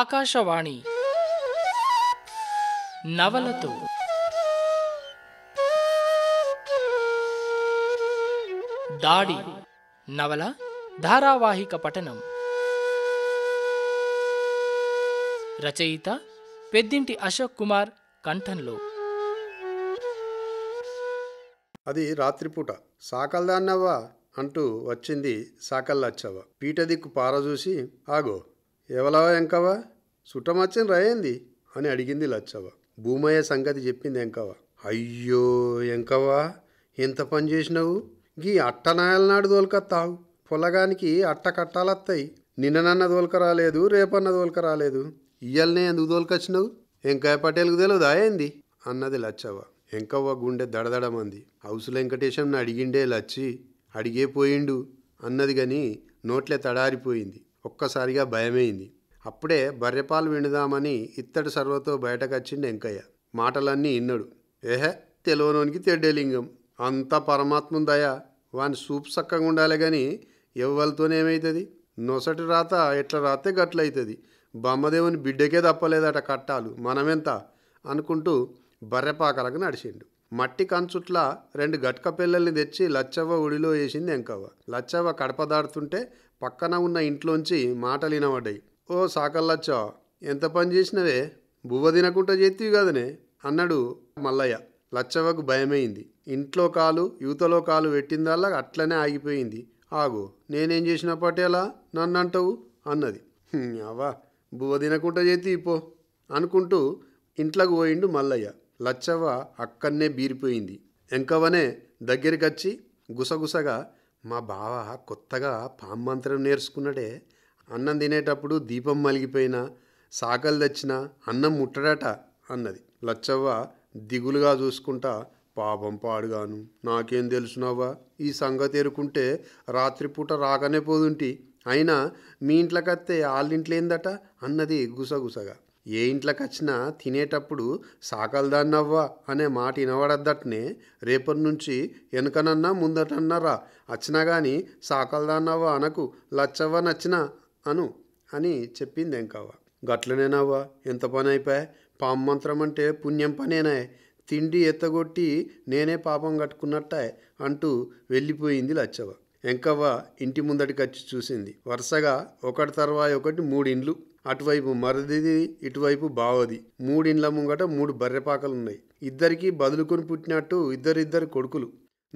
ఆకాశవాణి నవలతో దాడి నవల ధారావాహిక పఠనం రచయిత పెద్దింటి అశోక్ కుమార్ కంఠంలో అది రాత్రిపూట సాకల్దాన్నవ్వా అంటూ వచ్చింది సాకల్లచ్చవ్వ పీట దిక్కు పారజూసి ఆగో ఎవలవా ఎంకవ సుట్టమచ్చని రాయింది అని అడిగింది లచ్చవ్వ భూమయ్య సంగతి చెప్పింది ఎంకవ్వ అయ్యో ఎంకవ్వా ఎంత పని చేసినావు గీ అట్టనాయల నాడు దోలుకొత్తావు పొలగానికి అట్ట కట్టాలత్తాయి నిన్ననన్న దోలక రాలేదు రేపన్న దోలక రాలేదు ఇయ్యల్నే ఎందుకు దోలుకొచ్చినావు ఎంకాయ పటేలకు తెలియదు ఏంది అన్నది లచ్చవ్వ ఎంకవ్వ గుండె దడదడమంది హౌస్ వెంకటేశం అడిగిండే లచ్చి అడిగే పోయిండు అన్నది గని నోట్లే తడారిపోయింది ఒక్కసారిగా భయమైంది అప్పుడే బర్రెపాలు విండుదామని ఇత్తడి సర్వతో బయటకొచ్చిండు వెంకయ్య మాటలన్నీ ఇన్నడు ఏహే తెలువనోనికి తెడ్డేలింగం అంతా పరమాత్మ దయ వాని సూపు చక్కగా ఉండాలి కానీ ఏమవుతుంది నొసటి రాత ఎట్లా రాతే గట్లయితుంది బొమ్మదేవుని బిడ్డకే తప్పలేదట కట్టాలు మనమెంత అనుకుంటూ బర్రెపాకలకు నడిచిండు మట్టి కంచుట్ల రెండు గట్క పిల్లల్ని తెచ్చి లచ్చవ్వ ఉడిలో వేసింది ఎంకవ్వ లచ్చవ్వ కడప దాడుతుంటే పక్కన ఉన్న ఇంట్లోంచి మాటలినవడ్డాయి ఓ సాకల్లచ్చా ఎంత పని చేసినవే బువ్వ తినకుండా చేతివి కదనే అన్నాడు మల్లయ్య లచ్చవ్వకు భయమైంది ఇంట్లో కాలు యువతలో కాలు పెట్టిందల్లా అట్లనే ఆగిపోయింది ఆగు నేనేం చేసినప్పటి ఎలా నన్ను అంటవు అన్నది అవా బువ్వ తినకుండా చేతి పో అనుకుంటూ ఇంట్లోకి పోయిండు మల్లయ్య లచ్చవ్వ అక్కడనే బీరిపోయింది ఎంకవనే దగ్గరికొచ్చి గుసగుసగా మా బావ కొత్తగా పాము మంత్రం నేర్చుకున్నాడే అన్నం తినేటప్పుడు దీపం మలిగిపోయినా సాకలు తెచ్చినా అన్నం ముట్టడట అన్నది లచ్చవ్వ దిగులుగా చూసుకుంటా పాపం పాడుగాను నాకేం తెలుసునవ్వా ఈ సంగతి ఎరుకుంటే రాత్రిపూట రాగానే పోదుంటి అయినా మీ ఇంట్లోకి వాళ్ళింట్లో ఏందట అన్నది గుసగుసగా ఏ ఇంట్లోకి వచ్చినా తినేటప్పుడు సాకలదాన్నవ్వా అనే మాట వినవడద్దట్నే రేపటి నుంచి వెనుకనన్నా ముందటన్నారా వచ్చినా కానీ సాకలదాన్నవ్వా అనకు లచ్చవ్వ నచ్చినా అను అని చెప్పింది ఎంకవ్వ గట్లనేనవ్వా ఎంత పని అయిపోయా మంత్రం అంటే పుణ్యం పనేనాయ్ తిండి ఎత్తగొట్టి నేనే పాపం కట్టుకున్నట్టే అంటూ వెళ్ళిపోయింది లచ్చవ్వ ఎంకవ్వ ఇంటి ముందటికి వచ్చి చూసింది వరుసగా ఒకటి తర్వాత ఒకటి మూడిండ్లు అటువైపు మరదిది ఇటువైపు బావది మూడిండ్ల ముంగట మూడు బర్రెపాకలున్నాయి ఇద్దరికీ బదులుకొని పుట్టినట్టు ఇద్దరిద్దరు కొడుకులు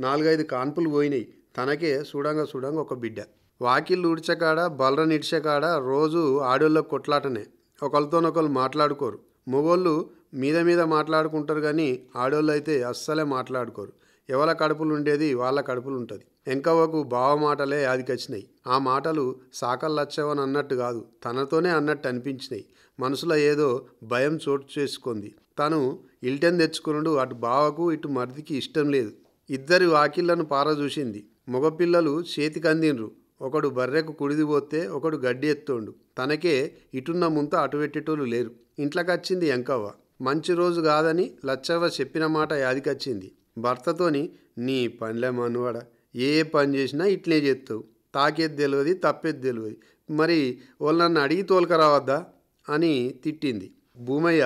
నాలుగైదు కాన్పులు పోయినాయి తనకే సుడంగా చూడంగా ఒక బిడ్డ వాకిళ్ళు ఉడిచకాడ బలర నిడిచకాడ రోజు ఆడోళ్ళ కొట్లాటనే ఒకళ్ళతోనొకరు మాట్లాడుకోరు మొగోళ్ళు మీద మీద మాట్లాడుకుంటారు కానీ ఆడోళ్ళు అయితే అస్సలే మాట్లాడుకోరు ఎవల కడుపులు ఉండేది వాళ్ళ కడుపులు ఉంటుంది ఎంకవ్వకు బావ మాటలే యాదికొచ్చినాయి ఆ మాటలు సాకల్లచ్చవని అన్నట్టు కాదు తనతోనే అన్నట్టు అనిపించినాయి మనసులో ఏదో భయం చోటు చేసుకుంది తను ఇల్టెన్ తెచ్చుకున్నాడు అటు బావకు ఇటు మరిదికి ఇష్టం లేదు ఇద్దరు వాకిళ్లను పారచూసింది మగపిల్లలు చేతికందిండ్రు ఒకడు బర్రెకు కుడిదిపోతే ఒకడు గడ్డి ఎత్తుండు తనకే ఇటున్న ముంత పెట్టేటోళ్ళు లేరు ఇంట్లోకి వచ్చింది ఎంకవ్వ మంచి రోజు కాదని లచ్చవ్వ చెప్పిన మాట యాదికొచ్చింది భర్తతోని నీ పనిలే మనవాడ ఏ పని చేసినా ఇట్లే చేస్తావు తాకేది తెలియదు తప్పేది తెలియదు మరి వాళ్ళు నన్ను అడిగి రావద్దా అని తిట్టింది భూమయ్య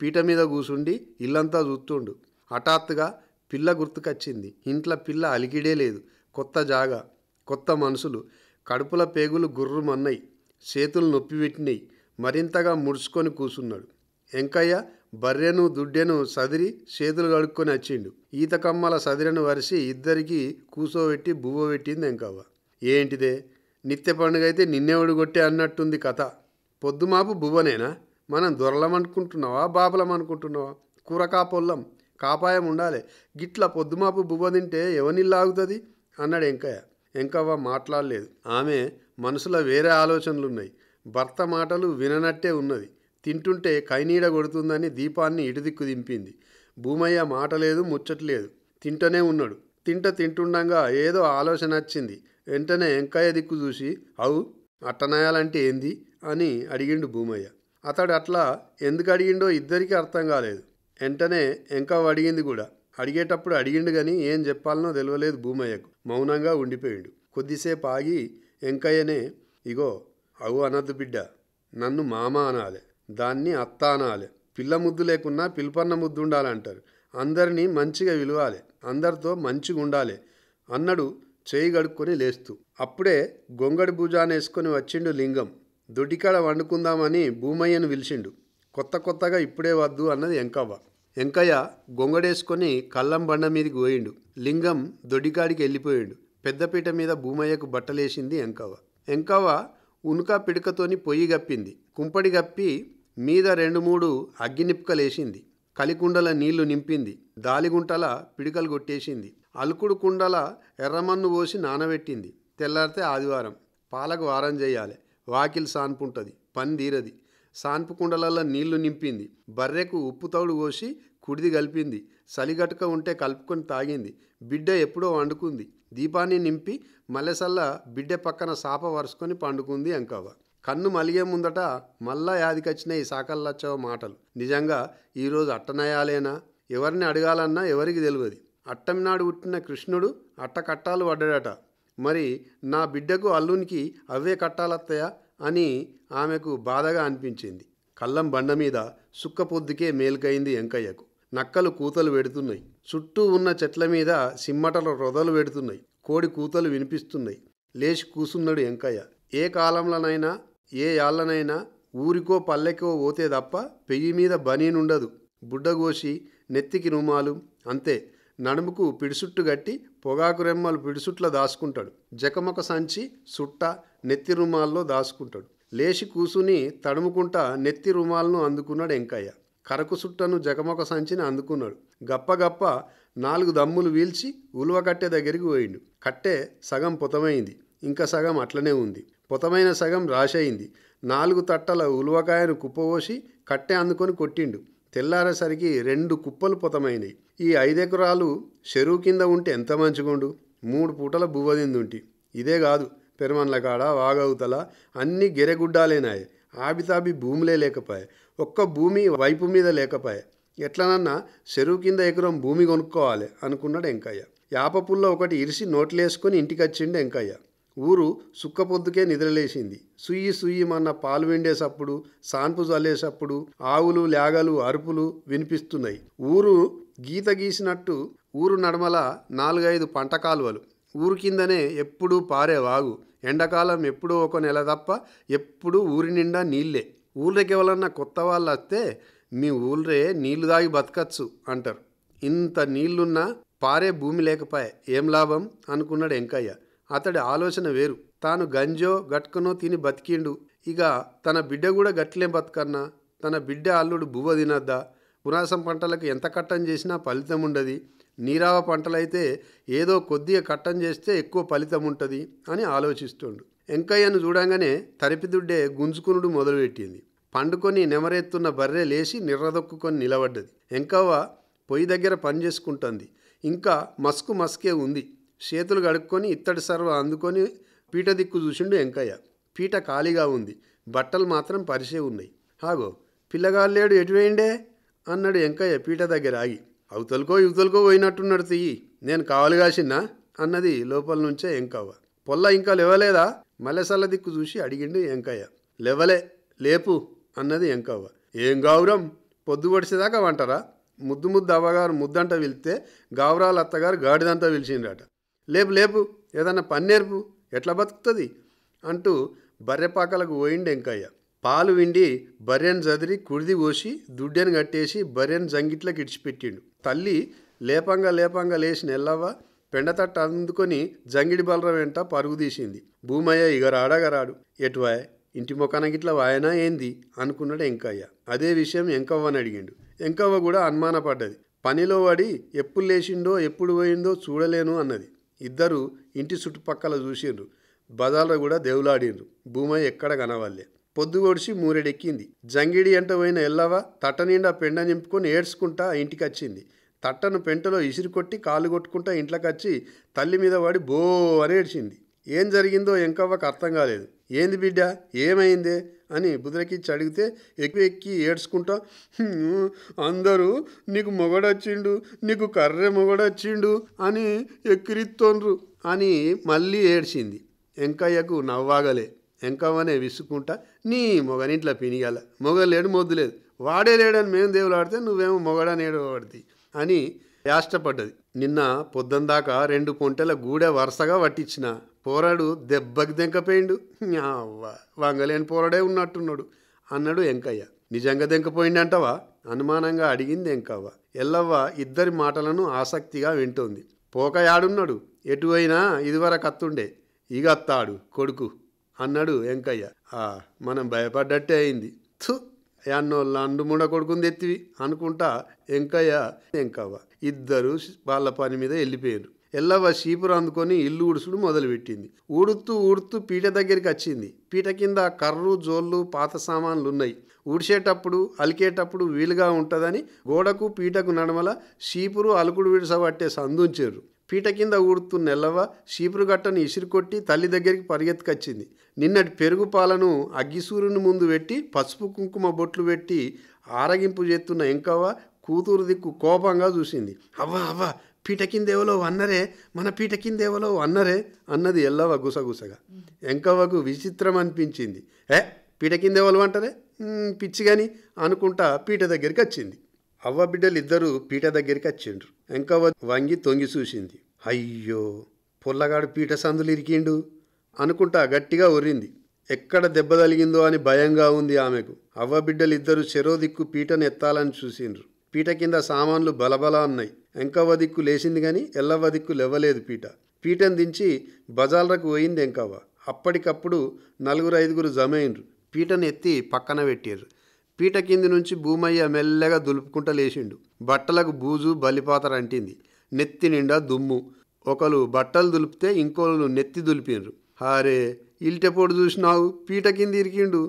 పీట మీద కూసుండి ఇల్లంతా చూస్తుండు హఠాత్తుగా పిల్ల గుర్తుకొచ్చింది ఇంట్లో పిల్ల అలికిడే లేదు కొత్త జాగా కొత్త మనుషులు కడుపుల పేగులు గుర్రుమన్నాయి చేతులు నొప్పి పెట్టినాయి మరింతగా ముడుచుకొని కూసున్నాడు వెంకయ్య బర్రెను దుడ్డెను సదిరి చేతులు కడుక్కొని వచ్చిండు ఈత కమ్మల సదిరను వరిసి ఇద్దరికి కూసోబెట్టి బువ్వబెట్టింది ఎంకవ్వ ఏంటిదే నిత్య పండుగ అయితే నిన్నెవడు కొట్టే అన్నట్టుంది కథ పొద్దుమాపు బువ్వనేనా మనం దొరలమనుకుంటున్నావా బాపలమనుకుంటున్నావా కూర పొల్లం కాపాయం ఉండాలి గిట్ల పొద్దుమాపు బువ్వ తింటే ఎవనిల్లాగుతుంది ఆగుతుంది అన్నాడు ఎంకయ్య ఎంకవ్వ మాట్లాడలేదు ఆమె మనసులో వేరే ఆలోచనలున్నాయి భర్త మాటలు విననట్టే ఉన్నది తింటుంటే కైనీడ కొడుతుందని దీపాన్ని ఇటుదిక్కు దింపింది భూమయ్య మాట లేదు ముచ్చట్లేదు తింటనే ఉన్నాడు తింట తింటుండగా ఏదో ఆలోచన వచ్చింది వెంటనే వెంకయ్య దిక్కు చూసి అవు అట్టనయాలంటే ఏంది అని అడిగిండు భూమయ్య అతడు అట్లా ఎందుకు అడిగిండో ఇద్దరికీ అర్థం కాలేదు వెంటనే ఎంకా అడిగింది కూడా అడిగేటప్పుడు అడిగిండు కానీ ఏం చెప్పాలనో తెలియలేదు భూమయ్యకు మౌనంగా ఉండిపోయిండు కొద్దిసేపు ఆగి వెంకయ్యనే ఇగో అవు అనద్దు బిడ్డ నన్ను మామ అనాలే దాన్ని అత్తానాలి పిల్ల ముద్దు లేకున్నా పిల్పన్న ముద్దు ఉండాలంటారు అందరినీ మంచిగా విలువాలి అందరితో మంచిగా ఉండాలి అన్నడు చేయి గడుక్కొని లేస్తూ అప్పుడే గొంగడి భుజానేసుకొని వచ్చిండు లింగం దొడ్డికాడ వండుకుందామని భూమయ్యను పిలిచిండు కొత్త కొత్తగా ఇప్పుడే వద్దు అన్నది ఎంకవ్వ వెంకయ్య గొంగడేసుకొని కళ్ళం బండ మీదకి పోయిండు లింగం దొడికాడికి వెళ్ళిపోయిండు పెద్దపీట మీద భూమయ్యకు బట్టలేసింది ఎంకవ్వ ఎంకవ్వ ఉనుక పిడకతోని పొయ్యి గప్పింది కుంపడి గప్పి మీద రెండు మూడు అగ్గినిప్కలేసింది కలికుండల నీళ్లు నింపింది దాలిగుంటల పిడికలు కొట్టేసింది అలుకుడు కుండల ఎర్రమన్ను పోసి నానబెట్టింది తెల్లారితే ఆదివారం పాలకు వారం చేయాలి వాకిలి సాన్పుంటుంది పని తీరది సాన్పు కుండలల్లో నీళ్లు నింపింది బర్రెకు ఉప్పు తౌడు పోసి కుడిది కలిపింది చలిగటుక ఉంటే కలుపుకొని తాగింది బిడ్డ ఎప్పుడో వండుకుంది దీపాన్ని నింపి మల్లెసల్ల బిడ్డ పక్కన సాప వరుసుకొని పండుకుంది అంకవ్వ కన్ను మలిగే ముందట మళ్ళా యాదికొచ్చిన ఈ సాకల్లచ్చవ మాటలు నిజంగా ఈరోజు అట్టనయాలేనా ఎవరిని అడగాలన్నా ఎవరికి తెలియదు అట్టమినాడు పుట్టిన కృష్ణుడు అట్ట కట్టాలు పడ్డాడట మరి నా బిడ్డకు అల్లునికి అవే కట్టాలత్తయా అని ఆమెకు బాధగా అనిపించింది కళ్ళం బండ మీద సుక్క పొద్దుకే మేలుకైంది ఎంకయ్యకు నక్కలు కూతలు పెడుతున్నాయి చుట్టూ ఉన్న చెట్ల మీద సిమ్మటల రొదలు పెడుతున్నాయి కోడి కూతలు వినిపిస్తున్నాయి లేచి కూసున్నాడు ఎంకయ్య ఏ కాలంలోనైనా ఏ యాళ్ళనైనా ఊరికో పల్లెకో పోతే తప్ప పెయ్యి మీద బనీనుండదు బుడ్డగోసి నెత్తికి రుమాలు అంతే నడుముకు పిడిసుట్టు గట్టి పొగాకు రెమ్మలు పిడిసుట్ల దాసుకుంటాడు జకమక సంచి సుట్ట నెత్తి రుమాల్లో దాసుకుంటాడు లేచి కూసుని తడుముకుంటా నెత్తి రుమాలను అందుకున్నాడు వెంకయ్య కరకు సుట్టను జకమొక సంచిని అందుకున్నాడు గప్ప గప్ప నాలుగు దమ్ములు వీల్చి ఉలువ కట్టె దగ్గరికి పోయిండు కట్టె సగం పుతమైంది ఇంకా సగం అట్లనే ఉంది పొతమైన సగం రాశయింది నాలుగు తట్టల ఉలువకాయను కుప్పవోసి కట్టె అందుకొని కొట్టిండు తెల్లారేసరికి రెండు కుప్పలు పొతమైనవి ఈ ఐదెకరాలు చెరువు కింద ఉంటే ఎంత మంచిగుండు మూడు పూటల బువ్వ ఇదే కాదు పెరుమన్ల కాడ వాగవుతల అన్ని గిరెగుడ్డాలేనాయి ఆబితాబి భూములే లేకపాయే ఒక్క భూమి వైపు మీద లేకపాయే ఎట్లనన్నా చెరువు కింద ఎకరం భూమి కొనుక్కోవాలి అనుకున్నాడు వెంకయ్య యాపపుల్లో ఒకటి ఇరిసి నోట్లేసుకుని వచ్చిండు వెంకయ్య ఊరు సుక్కపొద్దుకే నిద్రలేసింది సుయ్యి సుయ్యి మన పాలు వెండేసప్పుడు సాన్పు చల్లేసప్పుడు ఆవులు లేగలు అరుపులు వినిపిస్తున్నాయి ఊరు గీత గీసినట్టు ఊరు నడమల నాలుగైదు పంట కాలువలు ఊరు కిందనే ఎప్పుడూ పారే వాగు ఎండాకాలం ఎప్పుడూ ఒక నెల తప్ప ఎప్పుడూ ఊరి నిండా నీళ్ళే ఊళ్ళకి ఎవరన్నా కొత్త వాళ్ళు వస్తే మీ ఊళ్ళే నీళ్లు దాగి బతకచ్చు అంటారు ఇంత నీళ్లున్నా పారే భూమి లేకపోయే ఏం లాభం అనుకున్నాడు వెంకయ్య అతడి ఆలోచన వేరు తాను గంజో గట్కనో తిని బతికిండు ఇక తన బిడ్డ కూడా గట్లేం బతకన్నా తన బిడ్డ అల్లుడు బువ్వ తినద్దా పునాసం పంటలకు ఎంత కట్టం చేసినా ఫలితం ఉండదు నీరావ పంటలైతే ఏదో కొద్దిగా కట్టం చేస్తే ఎక్కువ ఫలితం ఉంటుంది అని ఆలోచిస్తుండు వెంకయ్యను చూడంగానే తరిపిదుడ్డే గుంజుకునుడు మొదలుపెట్టింది పండుకొని నెమరెత్తున్న బర్రె లేచి నిర్రదొక్కుకొని నిలబడ్డది వెంకవ్వ పొయ్యి దగ్గర పని చేసుకుంటుంది ఇంకా మస్కు మస్కే ఉంది చేతులు కడుక్కొని ఇత్తడి సర్వ అందుకొని పీట దిక్కు చూసిండు వెంకయ్య పీట ఖాళీగా ఉంది బట్టలు మాత్రం పరిసే ఉన్నాయి హాగో పిల్లగాళ్ళేడు లేడు ఎటువేయండే అన్నాడు వెంకయ్య పీట దగ్గర ఆగి అవతలకో యువతలకో పోయినట్టున్నాడు తీయి నేను కావాలి కాసిన్నా అన్నది లోపల నుంచే ఎంకవ్వ పొల్ల ఇంకా లేవలేదా మల్లెసల్ల దిక్కు చూసి అడిగిండు ఎంకయ్య లేవలే లేపు అన్నది ఎంకవ్వ ఏం గావురం పొద్దు పొడిసేదాకా వంటరా ముద్దు ముద్దు అవ్వగారు ముద్దంట పిలిస్తే గావరాలు అత్తగారు గాడిదంతా పిలిచిండ్రట లేపు లేపు ఏదన్నా పన్నేర్పు ఎట్లా బతుకుతుంది అంటూ బర్రెపాకలకు పోయిండు వెంకయ్య పాలు విండి బర్రెను చదిరి కుడిది పోసి దుడ్డెను కట్టేసి బర్రెను జంగిట్లకు ఇడిచిపెట్టిండు తల్లి లేపంగా లేపంగా లేచి నెల్లవ్వ పెండతట్ట అందుకొని జంగిడి బలరం వెంట పరుగుదీసింది భూమయ్య ఇగరాడగరాడు ఎటువాయ్ ఇంటి ముఖానగిట్ల వాయనా ఏంది అనుకున్నాడు ఎంకయ్య అదే విషయం ఎంకవ్వని అడిగిండు ఎంకవ్వ కూడా అనుమానపడ్డది పనిలో వాడి ఎప్పుడు లేచిండో ఎప్పుడు పోయిందో చూడలేను అన్నది ఇద్దరు ఇంటి చుట్టుపక్కల చూసిండ్రు బజార్లో కూడా దేవులాడిండ్రు భూమయ్య ఎక్కడ కనవాలే పొద్దు ఒడిసి మూరెడెక్కింది జంగిడి అంట పోయిన ఎల్లవ తట్ట నిండా పెండ నింపుకొని ఏడ్చుకుంటా ఇంటికి వచ్చింది తట్టను పెంటలో ఇసిరి కొట్టి కాలు కొట్టుకుంటా ఇంట్లోకి వచ్చి తల్లి మీద పడి బో అని ఏడ్చింది ఏం జరిగిందో ఎంకవ్వకు అర్థం కాలేదు ఏంది బిడ్డ ఏమైందే అని బుదరకిచ్చి అడిగితే ఎక్కువ ఎక్కి ఏడ్చుకుంటా అందరూ నీకు మొగడొచ్చిండు నీకు కర్రె మొగడొచ్చిండు అని ఎక్కిరిత్తోన్రు అని మళ్ళీ ఏడ్చింది ఎంకయ్యకు నవ్వాగలే ఎంకవ్వనే విసుక్కుంటా నీ మొగనింట్లో పినిగాల మొగ లేడు మొద్దులేదు వాడే లేడని మేము ఆడితే నువ్వేమో మొగడా నేడు అని యాష్టపడ్డది నిన్న పొద్దుందాకా రెండు పొంటెల గూడె వరుసగా పట్టించిన పోరాడు దెబ్బకి దెంకపోయిండు వంగలేని పోరాడే ఉన్నట్టున్నాడు అన్నాడు ఎంకయ్య నిజంగా దెంకపోయిండంటవా అనుమానంగా అడిగింది ఎంకవ్వ ఎల్లవ్వ ఇద్దరి మాటలను ఆసక్తిగా వింటోంది పోక యాడున్నాడు ఎటు అయినా ఇదివరకు అత్తుండే ఇగ అత్తాడు కొడుకు అన్నాడు వెంకయ్య మనం భయపడ్డట్టే అయింది థు యాన్నోళ్ళ అండు ముడ కొడుకుంది ఎత్తివి అనుకుంటా వెంకయ్య ఎంకవ్వ ఇద్దరు వాళ్ళ పని మీద వెళ్ళిపోయారు ఎల్లవ చీపురు అందుకొని ఇల్లు ఉడుసుడు మొదలుపెట్టింది ఊడుతూ ఊడుతూ పీట దగ్గరికి వచ్చింది పీట కింద కర్రు జోళ్ళు పాత సామాన్లు ఉన్నాయి ఉడిసేటప్పుడు అలికేటప్పుడు వీలుగా ఉంటుందని గోడకు పీటకు నడమల చీపురు అలుకుడు విడిసబట్టే సందుంచారు పీట కింద ఊడుతున్న ఎల్లవ చీపురు గట్టను ఇసిరికొట్టి తల్లి దగ్గరికి పరిగెత్తుకొచ్చింది నిన్నటి పెరుగు పాలను అగ్గిసూరుని ముందు పెట్టి పసుపు కుంకుమ బొట్లు పెట్టి ఆరగింపు చేస్తున్న ఎంకవ్వ కూతురు దిక్కు కోపంగా చూసింది అవ్వా అవ్వా పీట కిందేవలో అన్నరే మన పీట కిందేవలో అన్నరే అన్నది ఎల్లవ గుసగుసగా ఎంకవ్వకు విచిత్రం అనిపించింది ఏ పీట కిందేవలు అంటారే పిచ్చి కానీ అనుకుంటా పీట దగ్గరికి వచ్చింది అవ్వ బిడ్డలు ఇద్దరు పీట దగ్గరికి వచ్చిండ్రు ఎంకవ్వ వంగి తొంగి చూసింది అయ్యో పుల్లగాడు పీట సందులు ఇరికిండు అనుకుంటా గట్టిగా ఒరింది ఎక్కడ దెబ్బ తలిగిందో అని భయంగా ఉంది ఆమెకు అవ్వ బిడ్డలిద్దరూ చెరో దిక్కు పీటను ఎత్తాలని చూసిండ్రు పీట కింద సామాన్లు బలబల ఉన్నాయి ఎంకవ్వ దిక్కు లేచింది కానీ ఎల్లవ్వ దిక్కు లేవలేదు పీట పీటను దించి బజార్లకు పోయింది ఎంకవ అప్పటికప్పుడు నలుగురు ఐదుగురు జమైన్రు పీటను ఎత్తి పక్కన పెట్టారు పీట కింది నుంచి భూమయ్య మెల్లగా దులుపుకుంటా లేచిండు బట్టలకు బూజు బలిపాతర అంటింది నెత్తి నిండా దుమ్ము ఒకరు బట్టలు దులిపితే ఇంకోళ్ళు నెత్తి దులిపినరు హరే ఇల్టెపోడు చూసినావు పీట కింద ఇరికిండు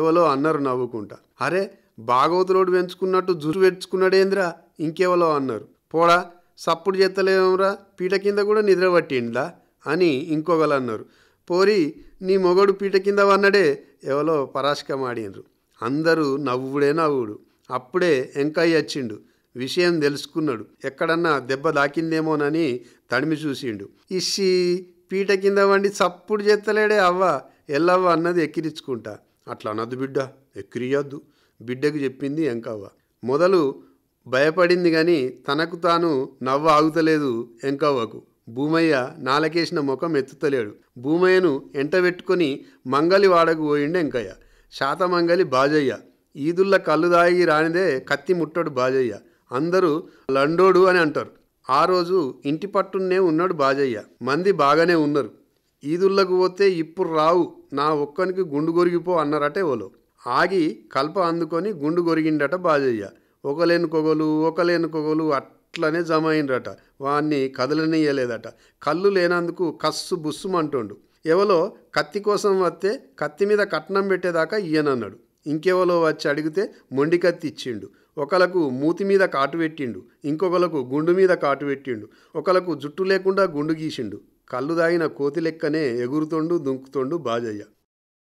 ఎవలో అన్నారు నవ్వుకుంటా అరే భాగవతులోడు పెంచుకున్నట్టు జుట్టు పెంచుకున్నాడేంద్రా ఇంకెవలో అన్నారు పోడా సప్పుడు చేతలేమురా పీట కింద కూడా నిద్రపట్టిండ్లా అని ఇంకొకలు అన్నారు పోరి నీ మొగడు పీట కింద వన్నడే ఎవలో పరాశకమాడినరు అందరూ నవ్వుడే నవ్వుడు అప్పుడే ఎంకయ్య వచ్చిండు విషయం తెలుసుకున్నాడు ఎక్కడన్నా దెబ్బ దాకిందేమోనని తడిమి చూసిండు ఇషి పీట కింద వండి చప్పుడు చేత్తలేడే అవ్వ ఎల్లవ్వ అన్నది ఎక్కిరించుకుంటా అట్లా అనద్దు బిడ్డ ఎక్కిరియొద్దు బిడ్డకు చెప్పింది ఎంకవ్వ మొదలు భయపడింది కానీ తనకు తాను నవ్వ ఆగుతలేదు ఎంకవ్వకు భూమయ్య నాలకేసిన ముఖం ఎత్తుతలేడు భూమయ్యను ఎంటబెట్టుకుని మంగలి వాడకు పోయిండు ఎంకయ్య శాతమంగలి బాజయ్య ఈదుల్ల కళ్ళు దాగి రానిదే కత్తి ముట్టడు బాజయ్య అందరూ లండోడు అని అంటారు ఆ రోజు ఇంటి పట్టున్నే ఉన్నాడు బాజయ్య మంది బాగానే ఉన్నారు ఈదుళ్ళకు పోతే ఇప్పుడు రావు నా ఒక్కనికి గుండు గొరిగిపో అన్నారటే ఓలో ఆగి కల్ప అందుకొని గుండు గొరిగిండట బాజయ్య కొగలు ఒకలేని కొగలు అట్లనే జమ అయినరట వాణ్ణి కదలనియలేదట కళ్ళు లేనందుకు కస్సు బుస్సుమంటుండు ఎవలో కత్తి కోసం వస్తే కత్తి మీద కట్నం పెట్టేదాకా ఈయనన్నాడు ఇంకెవలో వచ్చి అడిగితే మొండి కత్తి ఇచ్చిండు ఒకలకు మూతి మీద కాటు పెట్టిండు ఇంకొకలకు గుండు మీద కాటు పెట్టిండు ఒకలకు జుట్టు లేకుండా గుండు గీసిండు కళ్ళు దాగిన కోతి లెక్కనే ఎగురుతోండు దుంకుతోండు బాజయ్య